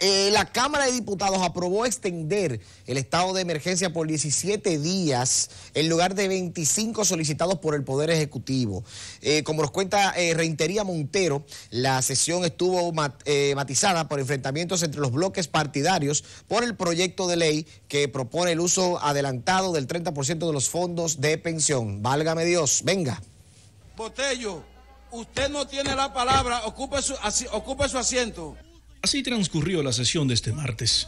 Eh, la Cámara de Diputados aprobó extender el estado de emergencia por 17 días en lugar de 25 solicitados por el Poder Ejecutivo. Eh, como nos cuenta eh, Reintería Montero, la sesión estuvo matizada por enfrentamientos entre los bloques partidarios por el proyecto de ley que propone el uso adelantado del 30% de los fondos de pensión. Válgame Dios, venga. Botello, usted no tiene la palabra, su, ocupe su asiento. Así transcurrió la sesión de este martes.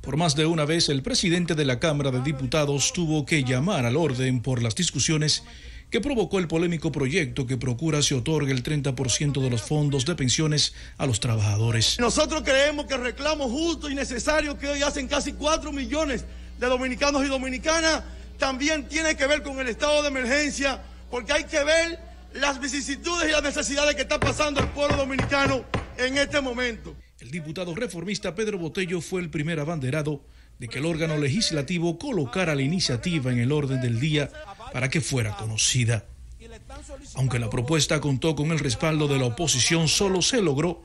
Por más de una vez, el presidente de la Cámara de Diputados tuvo que llamar al orden por las discusiones que provocó el polémico proyecto que procura se otorgue el 30% de los fondos de pensiones a los trabajadores. Nosotros creemos que el reclamo justo y necesario que hoy hacen casi 4 millones de dominicanos y dominicanas también tiene que ver con el estado de emergencia, porque hay que ver las vicisitudes y las necesidades que está pasando el pueblo dominicano en este momento diputado reformista Pedro Botello fue el primer abanderado de que el órgano legislativo colocara la iniciativa en el orden del día para que fuera conocida. Aunque la propuesta contó con el respaldo de la oposición, solo se logró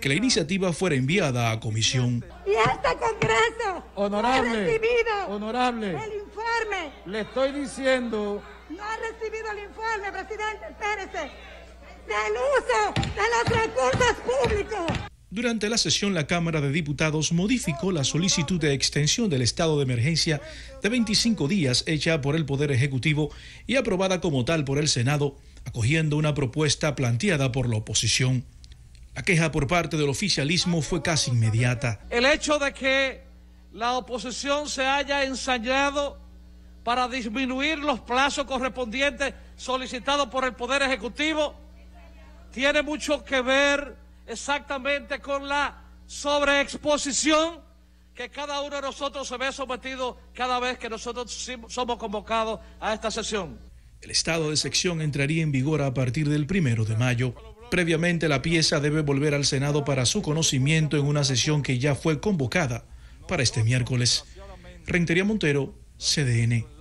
que la iniciativa fuera enviada a comisión. Y este Congreso honorable, ha recibido el informe. Le estoy diciendo. No ha recibido el informe, presidente Pérez, del uso de los recursos públicos. Durante la sesión, la Cámara de Diputados modificó la solicitud de extensión del estado de emergencia de 25 días hecha por el Poder Ejecutivo y aprobada como tal por el Senado, acogiendo una propuesta planteada por la oposición. La queja por parte del oficialismo fue casi inmediata. El hecho de que la oposición se haya ensañado para disminuir los plazos correspondientes solicitados por el Poder Ejecutivo tiene mucho que ver exactamente con la sobreexposición que cada uno de nosotros se ve sometido cada vez que nosotros somos convocados a esta sesión. El estado de sección entraría en vigor a partir del primero de mayo. Previamente la pieza debe volver al Senado para su conocimiento en una sesión que ya fue convocada para este miércoles. Rentería Montero, CDN.